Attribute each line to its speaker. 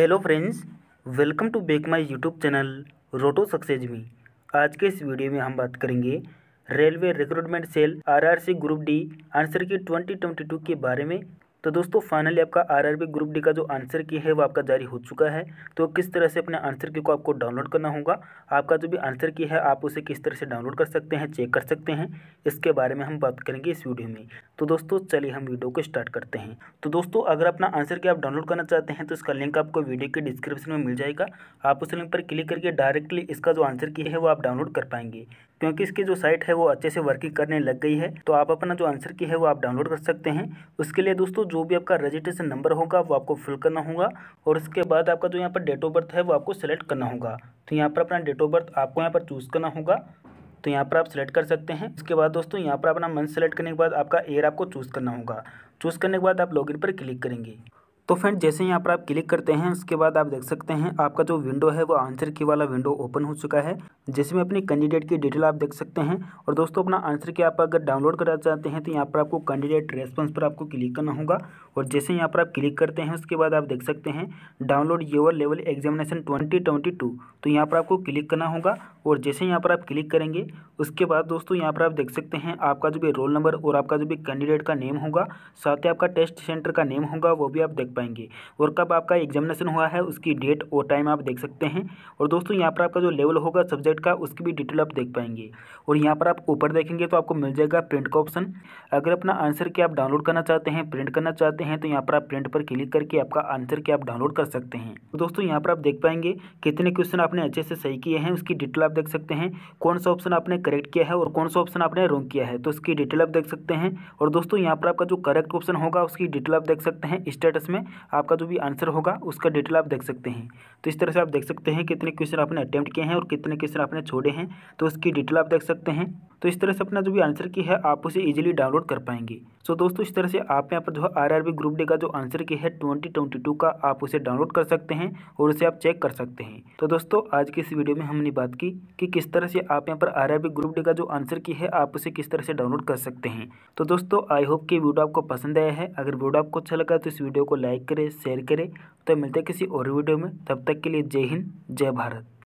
Speaker 1: hello friends welcome to back my YouTube channel road to success मी आज के इस वीडियो में हम बात करेंगे railway recruitment cell RRC group D answer key 2022 के बारे में तो दोस्तों फाइनली आपका आरआरबी ग्रुप डी का जो आंसर की है वो आपका जारी हो चुका है तो किस तरह से अपने आंसर की को आपको डाउनलोड करना होगा आपका जो भी आंसर की है आप उसे किस तरह से डाउनलोड कर सकते हैं चेक कर सकते हैं इसके बारे में हम बात करेंगे इस वीडियो में तो दोस्तों चलिए हम वीडियो को स्टार्ट करते हैं तो दोस्तों अगर अपना आंसर की आप डाउनलोड करना चाहते हैं तो इसका लिंक आपको वीडियो के डिस्क्रिप्शन में मिल जाएगा आप उस लिंक पर क्लिक करके डायरेक्टली इसका जो आंसर की है वो आप डाउनलोड कर पाएंगे क्योंकि इसकी जो साइट है वो अच्छे से वर्किंग करने लग गई है तो आप अपना जो आंसर की है वो आप डाउनलोड कर सकते हैं उसके लिए दोस्तों जो भी आपका रजिस्ट्रेशन नंबर होगा वो आपको फिल करना होगा और उसके बाद आपका जो यहाँ पर डेट ऑफ बर्थ है वो आपको सेलेक्ट करना होगा तो यहाँ पर अपना डेट ऑफ बर्थ आपको यहाँ पर चूज़ करना होगा तो यहाँ पर आप सिलेक्ट कर सकते हैं उसके बाद दोस्तों यहाँ पर अपना मंथ सेलेक्ट करने के बाद आपका एयर आपको चूज़ करना होगा चूज़ करने के बाद आप लॉगिन पर क्लिक करेंगे तो फ्रेंड जैसे यहाँ पर आप क्लिक करते हैं उसके बाद आप देख सकते हैं आपका जो विंडो है वो आंसर की वाला विंडो ओपन हो चुका है जिसमें अपनी कैंडिडेट की डिटेल आप देख सकते हैं और दोस्तों अपना आंसर की आप अगर डाउनलोड करना चाहते हैं तो यहाँ पर आपको कैंडिडेट रेस्पॉन्स पर आपको क्लिक करना होगा और जैसे यहाँ पर आप क्लिक करते हैं उसके बाद आप देख सकते हैं download your level examination twenty twenty two तो यहाँ पर आपको क्लिक करना होगा और जैसे यहाँ पर आप क्लिक करेंगे उसके बाद दोस्तों यहाँ पर आप देख सकते हैं आपका जो भी रोल नंबर और आपका जो भी कैंडिडेट का नेम होगा साथ ही आपका टेस्ट सेंटर का नेम होगा वो भी आप देख पाएंगे और कब आपका एग्जामिनेशन हुआ है उसकी डेट और टाइम आप देख सकते हैं और दोस्तों यहाँ पर आपका जो लेवल होगा सब्जेक्ट का उसकी भी डिटेल आप देख पाएंगे और यहाँ पर आप ऊपर देखेंगे तो आपको मिल जाएगा प्रिंट का ऑप्शन अगर अपना आंसर के आप डाउनलोड करना चाहते हैं प्रिंट करना चाहते हैं तो यहाँ पर आप प्रिंट पर क्लिक करके आपका आंसर के आप डाउनलोड कर सकते हैं दोस्तों यहाँ पर आप देख पाएंगे कितने क्वेश्चन आपने अच्छे से सही किए हैं उसकी डिटेल आप देख सकते हैं कौन सा ऑप्शन आपने करेक्ट किया है और कौन सा ऑप्शन आपने रोंग किया है तो उसकी डिटेल आप देख सकते हैं और दोस्तों यहाँ पर आपका जो करेक्ट ऑप्शन होगा उसकी डिटेल आप देख सकते हैं स्टेटस में आपका जो भी आंसर होगा उसका डिटेल आप देख सकते हैं तो इस तरह से आप देख सकते हैं कितने क्वेश्चन आपने अटैम्प्ट किए हैं और कितने क्वेश्चन आपने छोड़े हैं तो उसकी डिटेल आप देख सकते हैं तो इस तरह से अपना जो भी आंसर की है आप उसे इजीली डाउनलोड कर पाएंगे सो दोस्तों इस तरह से आप यहाँ पर जो है आर ग्रुप डी का जो आंसर की है ट्वेंटी का आप उसे डाउनलोड कर सकते हैं और उसे आप चेक कर सकते हैं तो दोस्तों आज की इस वीडियो में हमने बात की कि किस तरह से आप यहाँ पर आर ग्रुप डी का जो आंसर की है आप उसे किस तरह से डाउनलोड कर सकते हैं तो दोस्तों आई होप कि वीडियो आपको पसंद आया है अगर वीडियो आपको अच्छा लगा तो इस वीडियो को लाइक लाइक करें शेयर करें तो मिलते हैं किसी और वीडियो में तब तक के लिए जय हिंद जय भारत